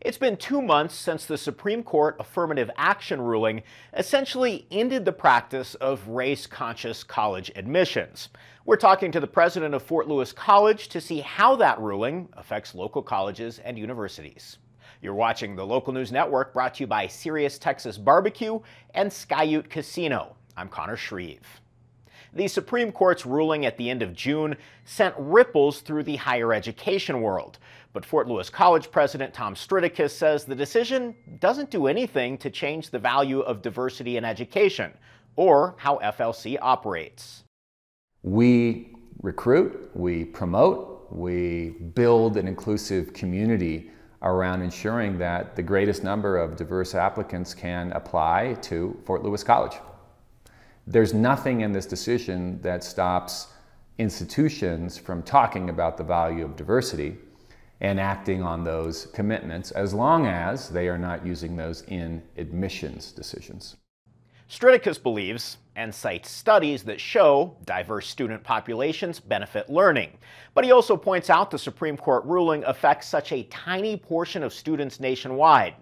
It's been two months since the Supreme Court affirmative action ruling essentially ended the practice of race conscious college admissions. We're talking to the president of Fort Lewis College to see how that ruling affects local colleges and universities. You're watching the Local News Network brought to you by Sirius Texas Barbecue and Skyute Casino. I'm Connor Shreve the Supreme Court's ruling at the end of June sent ripples through the higher education world. But Fort Lewis College President Tom Striticus says the decision doesn't do anything to change the value of diversity in education or how FLC operates. We recruit, we promote, we build an inclusive community around ensuring that the greatest number of diverse applicants can apply to Fort Lewis College there's nothing in this decision that stops institutions from talking about the value of diversity and acting on those commitments as long as they are not using those in admissions decisions. Stridicus believes and cites studies that show diverse student populations benefit learning. But he also points out the Supreme Court ruling affects such a tiny portion of students nationwide.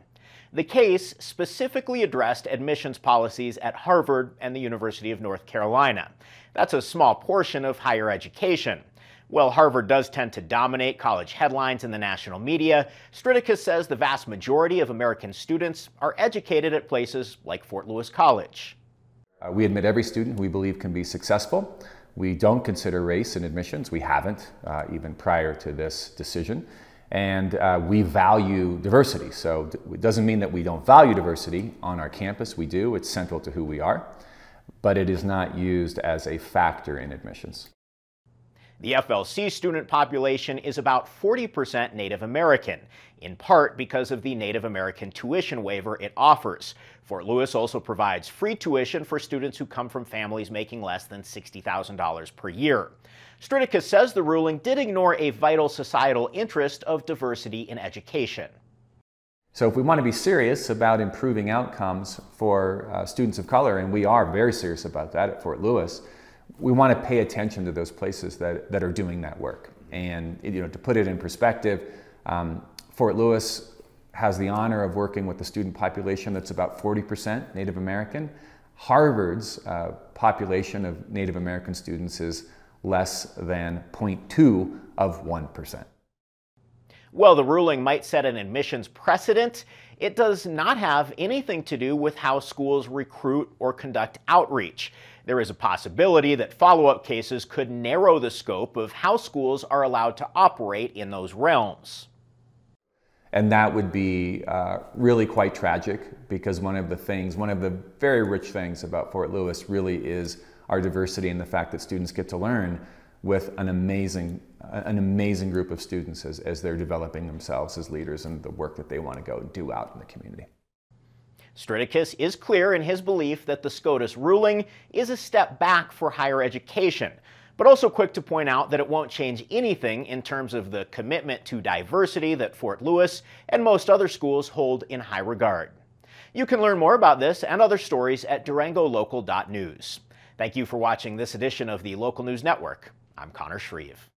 The case specifically addressed admissions policies at Harvard and the University of North Carolina. That's a small portion of higher education. While Harvard does tend to dominate college headlines in the national media, Striticus says the vast majority of American students are educated at places like Fort Lewis College. Uh, we admit every student we believe can be successful. We don't consider race in admissions. We haven't, uh, even prior to this decision. And uh, we value diversity. So it doesn't mean that we don't value diversity on our campus. We do, it's central to who we are, but it is not used as a factor in admissions. The FLC student population is about 40% Native American, in part because of the Native American tuition waiver it offers. Fort Lewis also provides free tuition for students who come from families making less than $60,000 per year. Striticus says the ruling did ignore a vital societal interest of diversity in education. So, if we want to be serious about improving outcomes for uh, students of color, and we are very serious about that at Fort Lewis, we want to pay attention to those places that, that are doing that work. And you know, to put it in perspective, um, Fort Lewis has the honor of working with a student population that's about 40% Native American. Harvard's uh, population of Native American students is less than 0.2 of 1%. Well, the ruling might set an admissions precedent, it does not have anything to do with how schools recruit or conduct outreach. There is a possibility that follow up cases could narrow the scope of how schools are allowed to operate in those realms. And that would be uh, really quite tragic because one of the things, one of the very rich things about Fort Lewis really is our diversity and the fact that students get to learn with an amazing, an amazing group of students as, as they're developing themselves as leaders and the work that they want to go do out in the community. Stridicus is clear in his belief that the SCOTUS ruling is a step back for higher education, but also quick to point out that it won't change anything in terms of the commitment to diversity that Fort Lewis and most other schools hold in high regard. You can learn more about this and other stories at durangolocal.news. Thank you for watching this edition of the Local News Network. I'm Connor Shreve.